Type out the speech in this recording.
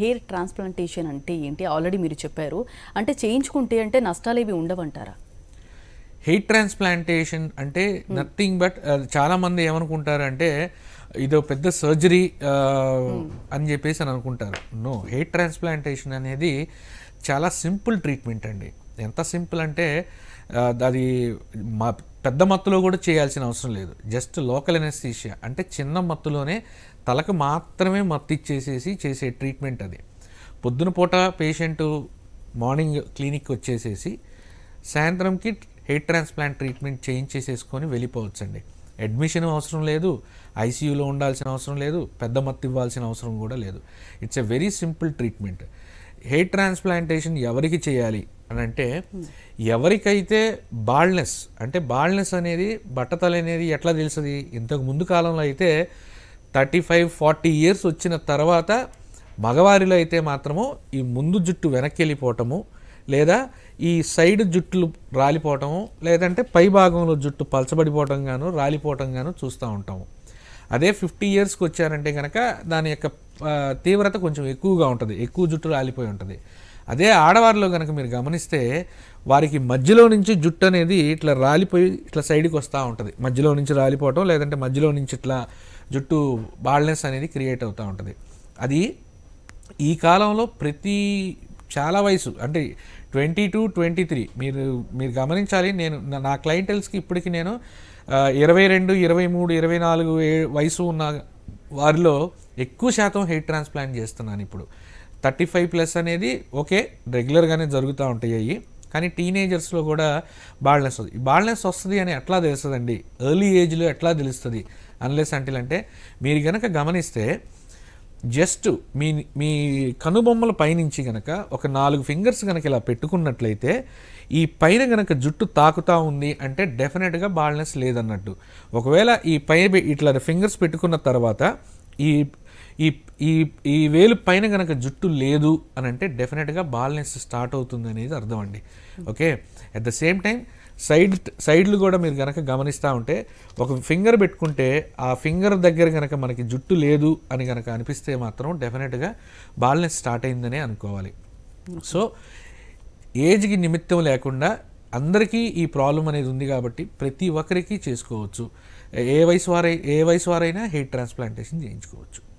Hair transplantation అంటే ఏంటి already మీరు చెప్పారు అంటే చేయించుకుంటే అంటే నష్టాలు ఏవి ఉండవంటారా హెయిర్ ట్రాన్స్ప్లాంటేషన్ అంటే hmm. నథింగ్ బట్ చాలామంది ఏమనుకుంటారంటే ఇదో పెద్ద సర్జరీ hmm. అని చెప్పేసి అని అనుకుంటారు నో హెయిర్ ట్రాన్స్ప్లాంటేషన్ అనేది చాలా సింపుల్ ట్రీట్మెంట్ అండి ఎంత సింపుల్ అంటే అది మా పెద్ద మత్తులో కూడా చేయాల్సిన అవసరం లేదు జస్ట్ లోకల్ ఎనస్థీషియా అంటే చిన్న మత్తులోనే తలకు మాత్రమే మత్తు ఇచ్చేసేసి చేసే ట్రీట్మెంట్ అది పొద్దున పూట పేషెంట్ మార్నింగ్ క్లినిక్ వచ్చేసేసి సాయంత్రంకి హెయిట్ ట్రాన్స్ప్లాంట్ ట్రీట్మెంట్ చేయించేసేసుకొని వెళ్ళిపోవచ్చండి అడ్మిషన్ అవసరం లేదు ఐసీయూలో ఉండాల్సిన అవసరం లేదు పెద్ద మత్తు ఇవ్వాల్సిన అవసరం కూడా లేదు it's a very simple treatment hair transplantation ఎవరికి చేయాలి అని అంటే ఎవరికైతే బాల్నెస్ అంటే బాల్నెస్ అనేది బట్టతల అనేది ఎట్లా తెలుస్తుంది ఇంతకు ముందు కాలంలో అయితే థర్టీ ఫైవ్ ఫార్టీ ఇయర్స్ వచ్చిన తర్వాత మగవారిలో అయితే మాత్రము ఈ ముందు జుట్టు వెనక్కి వెళ్ళిపోవటము లేదా ఈ సైడ్ జుట్టులు రాలిపోవటము లేదంటే పై భాగంలో జుట్టు పలచబడిపోవటం గాను రాలిపోవటం గాను చూస్తూ ఉంటాము అదే ఫిఫ్టీ ఇయర్స్కి వచ్చారంటే కనుక దాని యొక్క తీవ్రత కొంచెం ఎక్కువగా ఉంటుంది ఎక్కువ జుట్టు రాలిపోయి ఉంటుంది అదే ఆడవారిలో కనుక మీరు గమనిస్తే వారికి మధ్యలో నుంచి జుట్టు అనేది ఇట్లా రాలిపోయి ఇట్లా సైడ్కి వస్తూ ఉంటుంది మధ్యలో నుంచి రాలిపోవటం లేదంటే మధ్యలో నుంచి ఇట్లా జుట్టు బాల్నెస్ అనేది క్రియేట్ అవుతూ ఉంటుంది అది ఈ కాలంలో ప్రతి చాలా వయసు అంటే ట్వంటీ టు ట్వంటీ త్రీ మీరు మీరు గమనించాలి నేను నా క్లయింటల్స్కి ఇప్పటికీ నేను ఇరవై రెండు ఇరవై మూడు ఇరవై నాలుగు వయసు ఉన్న వారిలో ఎక్కువ శాతం హెయిర్ ట్రాన్స్ప్లాంట్ చేస్తున్నాను ఇప్పుడు థర్టీ ఫైవ్ ప్లస్ అనేది ఓకే రెగ్యులర్గానే జరుగుతూ ఉంటాయి అవి కానీ టీనేజర్స్లో కూడా బాల్నెస్ వస్తుంది బాల్నెస్ వస్తుంది అని ఎట్లా తెలుస్తుందండి ఎర్లీ ఏజ్లో ఎట్లా తెలుస్తుంది అన్లెస్ అంటే మీరు కనుక గమనిస్తే జస్ట్ మీ మీ కనుబొమ్మల పైనుంచి కనుక ఒక నాలుగు ఫింగర్స్ కనుక ఇలా పెట్టుకున్నట్లయితే ఈ పైన కనుక జుట్టు తాకుతూ ఉంది అంటే డెఫినెట్గా బాల్నెస్ లేదన్నట్టు ఒకవేళ ఈ పై ఇట్లా ఫింగర్స్ పెట్టుకున్న తర్వాత ఈ ఈ ఈ ఈ వేలు పైన కనుక జుట్టు లేదు అని అంటే డెఫినెట్గా బాల్నెస్ స్టార్ట్ అవుతుంది అనేది అర్థం అండి okay at the same time side సైడ్లు కూడా మీరు కనుక గమనిస్తూ ఉంటే ఒక ఫింగర్ పెట్టుకుంటే ఆ ఫింగర్ దగ్గర కనుక మనకి జుట్టు లేదు అని కనుక అనిపిస్తే మాత్రం డెఫినెట్గా బాల్నెస్ స్టార్ట్ అయిందనే అనుకోవాలి సో ఏజ్కి నిమిత్తం లేకుండా అందరికీ ఈ ప్రాబ్లం అనేది ఉంది కాబట్టి ప్రతి ఒక్కరికి చేసుకోవచ్చు ఏ వయసు వారై ఏ వయసు వారైనా హెయిట్ ట్రాన్స్ప్లాంటేషన్ చేయించుకోవచ్చు